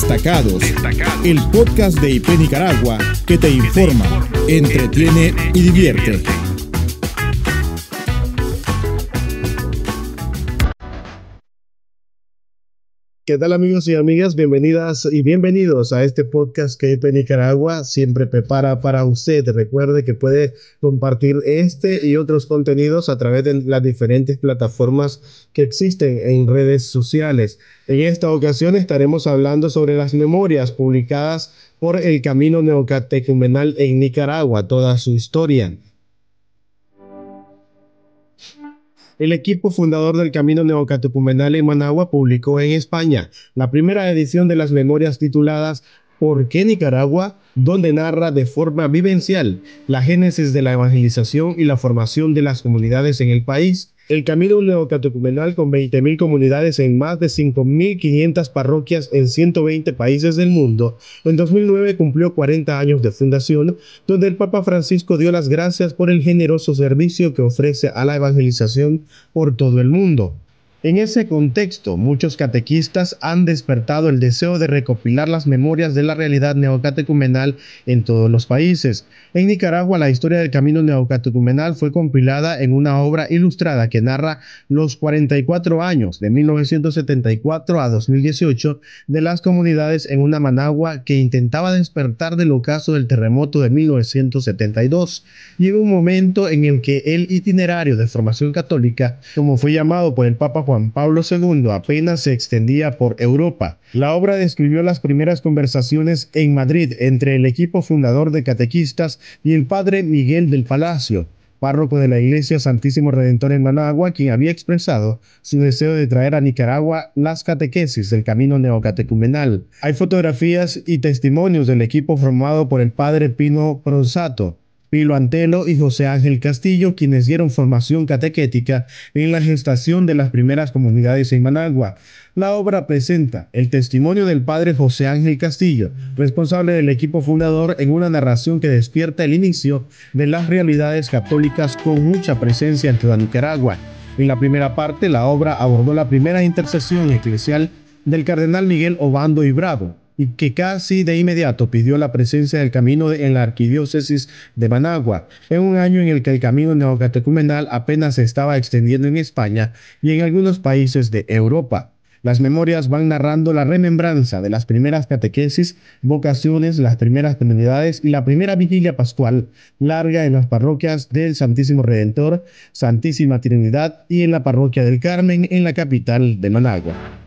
Destacados, el podcast de IP Nicaragua que te informa, entretiene y divierte. ¿Qué tal amigos y amigas? Bienvenidas y bienvenidos a este podcast que IP Nicaragua siempre prepara para usted. Recuerde que puede compartir este y otros contenidos a través de las diferentes plataformas que existen en redes sociales. En esta ocasión estaremos hablando sobre las memorias publicadas por el Camino Neocatecumenal en Nicaragua, toda su historia. el equipo fundador del Camino Neocatecumenal en Managua publicó en España la primera edición de las memorias tituladas ¿Por qué Nicaragua? donde narra de forma vivencial la génesis de la evangelización y la formación de las comunidades en el país el camino neocatecumenal con 20.000 comunidades en más de 5.500 parroquias en 120 países del mundo, en 2009 cumplió 40 años de fundación, donde el Papa Francisco dio las gracias por el generoso servicio que ofrece a la evangelización por todo el mundo. En ese contexto, muchos catequistas han despertado el deseo de recopilar las memorias de la realidad neocatecumenal en todos los países. En Nicaragua, la historia del camino neocatecumenal fue compilada en una obra ilustrada que narra los 44 años de 1974 a 2018 de las comunidades en una Managua que intentaba despertar del ocaso del terremoto de 1972 Llegó un momento en el que el itinerario de formación católica, como fue llamado por el Papa Juan Pablo II apenas se extendía por Europa. La obra describió las primeras conversaciones en Madrid entre el equipo fundador de catequistas y el padre Miguel del Palacio, párroco de la Iglesia Santísimo Redentor en Managua, quien había expresado su deseo de traer a Nicaragua las catequesis del camino neocatecumenal. Hay fotografías y testimonios del equipo formado por el padre Pino Pronzato. Pilo Antelo y José Ángel Castillo, quienes dieron formación catequética en la gestación de las primeras comunidades en Managua. La obra presenta el testimonio del padre José Ángel Castillo, responsable del equipo fundador, en una narración que despierta el inicio de las realidades católicas con mucha presencia en toda Nicaragua. En la primera parte, la obra abordó la primera intercesión eclesial del cardenal Miguel Obando y Bravo, y que casi de inmediato pidió la presencia del camino en la arquidiócesis de Managua, en un año en el que el camino neocatecumenal apenas se estaba extendiendo en España y en algunos países de Europa. Las memorias van narrando la remembranza de las primeras catequesis, vocaciones, las primeras comunidades y la primera vigilia pascual larga en las parroquias del Santísimo Redentor, Santísima Trinidad y en la parroquia del Carmen en la capital de Managua.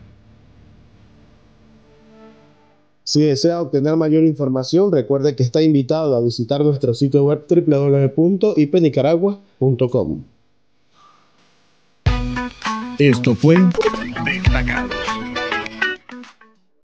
Si desea obtener mayor información, recuerde que está invitado a visitar nuestro sitio web www.ipenicaragua.com Esto fue Destacados